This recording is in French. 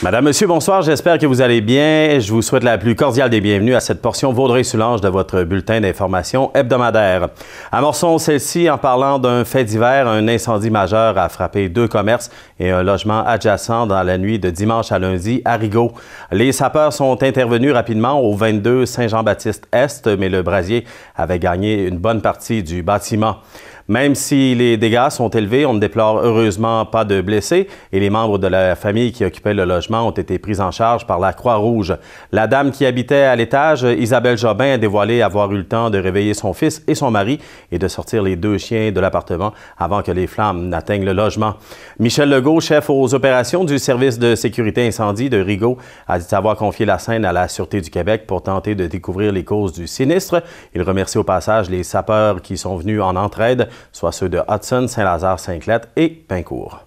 Madame, Monsieur, bonsoir. J'espère que vous allez bien. Je vous souhaite la plus cordiale des bienvenues à cette portion Vaudrey-Soulange de votre bulletin d'information hebdomadaire. Amorçons celle-ci en parlant d'un fait divers. Un incendie majeur a frappé deux commerces et un logement adjacent dans la nuit de dimanche à lundi à Rigaud. Les sapeurs sont intervenus rapidement au 22 Saint-Jean-Baptiste-Est, mais le brasier avait gagné une bonne partie du bâtiment. Même si les dégâts sont élevés, on ne déplore heureusement pas de blessés et les membres de la famille qui occupaient le logement ont été pris en charge par la Croix-Rouge. La dame qui habitait à l'étage, Isabelle Jobin, a dévoilé avoir eu le temps de réveiller son fils et son mari et de sortir les deux chiens de l'appartement avant que les flammes n'atteignent le logement. Michel Legault, chef aux opérations du service de sécurité incendie de Rigaud, a dit avoir confié la scène à la Sûreté du Québec pour tenter de découvrir les causes du sinistre. Il remercie au passage les sapeurs qui sont venus en entraide soit ceux de Hudson, Saint-Lazare, saint claire et Pincourt.